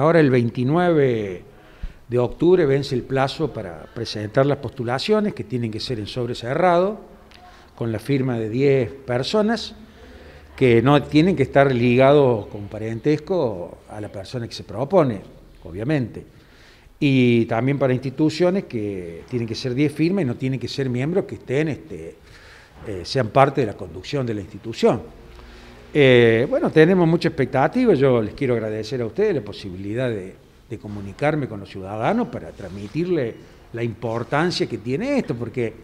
Ahora el 29 de octubre vence el plazo para presentar las postulaciones que tienen que ser en sobre cerrado, con la firma de 10 personas que no tienen que estar ligados con parentesco a la persona que se propone, obviamente. Y también para instituciones que tienen que ser 10 firmas y no tienen que ser miembros que estén, este, eh, sean parte de la conducción de la institución. Eh, bueno, tenemos mucha expectativa. Yo les quiero agradecer a ustedes la posibilidad de, comunicarme con los ciudadanos para transmitirles la importancia que tiene esto, porque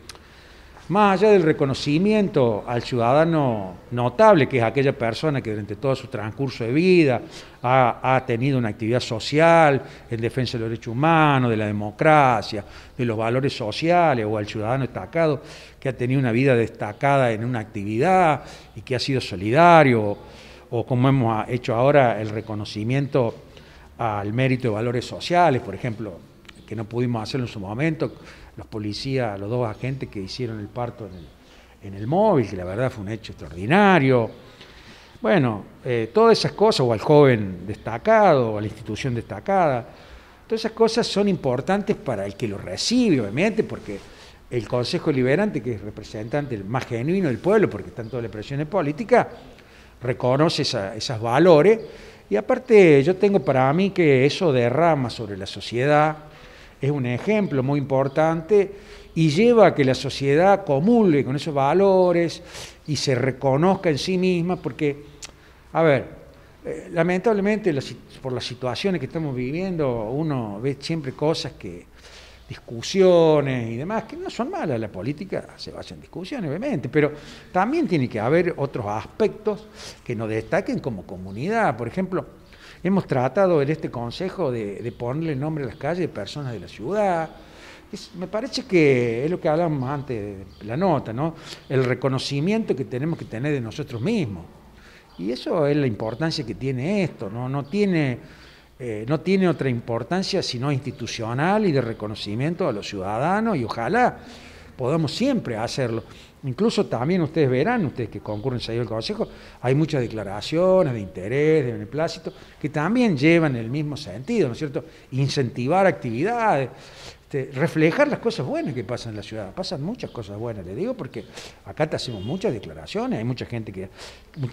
más allá del reconocimiento al ciudadano notable, que es aquella persona que durante todo su transcurso de vida ha, tenido una actividad social en defensa de los derechos humanos, de la democracia, de los valores sociales, o al ciudadano destacado que ha tenido una vida destacada en una actividad y que ha sido solidario, o como hemos hecho ahora el reconocimiento al mérito de valores sociales, por ejemplo, que no pudimos hacerlo en su momento, los policías, los dos agentes que hicieron el parto en el, móvil, que la verdad fue un hecho extraordinario. Bueno, eh, todas esas cosas, o al joven destacado, o a la institución destacada, todas esas cosas son importantes para el que lo recibe, obviamente, porque el Consejo Liberante, que es representante más genuino del pueblo, porque están todas las presiones políticas, reconoce esos valores. Y aparte, yo tengo para mí que eso derrama sobre la sociedad es un ejemplo muy importante y lleva a que la sociedad comule con esos valores y se reconozca en sí misma, porque, a ver, eh, lamentablemente por las situaciones que estamos viviendo, uno ve siempre cosas que, discusiones y demás, que no son malas, la política se basa en discusiones, obviamente, pero también tiene que haber otros aspectos que nos destaquen como comunidad. Por ejemplo, Hemos tratado en este consejo de, ponerle nombre a las calles de personas de la ciudad. me parece que es lo que hablábamos antes de la nota, ¿no? El reconocimiento que tenemos que tener de nosotros mismos. Y eso es la importancia que tiene esto, ¿no? No tiene, eh, no tiene otra importancia sino institucional y de reconocimiento a los ciudadanos y ojalá podamos siempre hacerlo. Incluso también ustedes verán, ustedes que concurren salió el Consejo, hay muchas declaraciones de interés, de beneplácito, que también llevan el mismo sentido, ¿no es cierto? Incentivar actividades, este, reflejar las cosas buenas que pasan en la ciudad. Pasan muchas cosas buenas, le digo, porque acá te hacemos muchas declaraciones, hay mucha gente que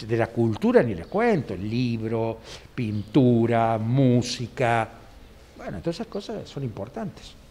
de la cultura ni les cuento, libro, pintura, música. Bueno, todas esas cosas son importantes.